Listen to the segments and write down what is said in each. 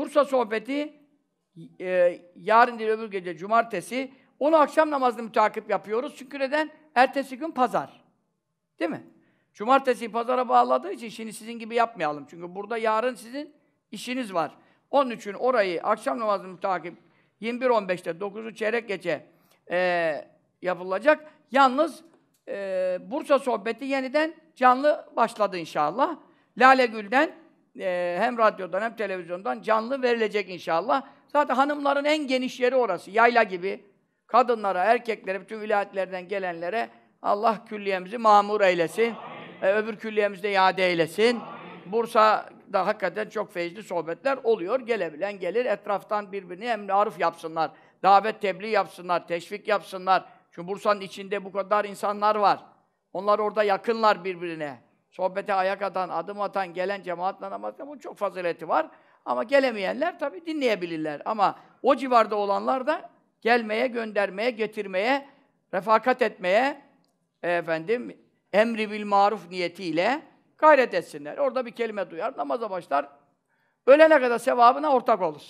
Bursa sohbeti e, yarın değil öbür gece cumartesi. Onu akşam namazını mütakip yapıyoruz. Çünkü neden? Ertesi gün pazar. Değil mi? Cumartesi pazara bağladığı için şimdi sizin gibi yapmayalım. Çünkü burada yarın sizin işiniz var. Onun için orayı akşam namazını takip 21.15'te 9'u çeyrek gece e, yapılacak. Yalnız e, Bursa sohbeti yeniden canlı başladı inşallah. Lale Gül'den e, hem radyodan hem televizyondan canlı verilecek inşallah. Zaten hanımların en geniş yeri orası. Yayla gibi. Kadınlara, erkeklere, bütün vilayetlerden gelenlere Allah külliyemizi mamur eylesin. E, ee, öbür külliyemizde yade eylesin. Amin. Bursa'da hakikaten çok feyizli sohbetler oluyor. Gelebilen gelir. Etraftan birbirini emri arif yapsınlar. Davet tebliğ yapsınlar. Teşvik yapsınlar. Çünkü Bursa'nın içinde bu kadar insanlar var. Onlar orada yakınlar birbirine sohbete ayak atan, adım atan, gelen cemaatle namaz kılan çok fazileti var. Ama gelemeyenler tabii dinleyebilirler. Ama o civarda olanlar da gelmeye, göndermeye, getirmeye, refakat etmeye efendim emri bil maruf niyetiyle gayret etsinler. Orada bir kelime duyar, namaza başlar. Ölene kadar sevabına ortak olur.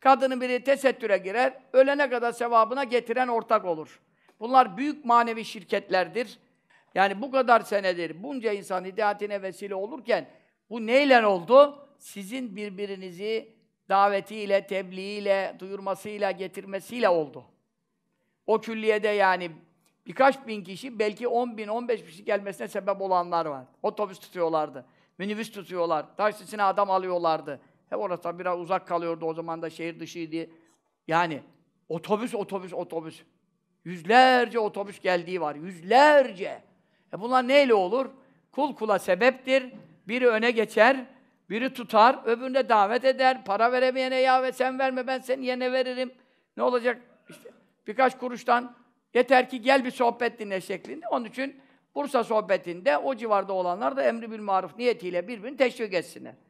Kadının biri tesettüre girer, ölene kadar sevabına getiren ortak olur. Bunlar büyük manevi şirketlerdir. Yani bu kadar senedir bunca insan hidayetine vesile olurken bu neyle oldu? Sizin birbirinizi davetiyle, tebliğiyle, duyurmasıyla, getirmesiyle oldu. O külliyede yani birkaç bin kişi, belki 10 bin, 15 kişi gelmesine sebep olanlar var. Otobüs tutuyorlardı, minibüs tutuyorlar, taksisine adam alıyorlardı. Hep orası biraz uzak kalıyordu o zaman da şehir dışıydı. Yani otobüs, otobüs, otobüs. Yüzlerce otobüs geldiği var, yüzlerce. E bunlar neyle olur? Kul kula sebeptir. Biri öne geçer, biri tutar, öbürüne davet eder. Para veremeyene ya ve sen verme ben senin yerine veririm. Ne olacak? İşte birkaç kuruştan yeter ki gel bir sohbet dinle şeklinde. Onun için Bursa sohbetinde o civarda olanlar da emri bil maruf niyetiyle birbirini teşvik etsinler.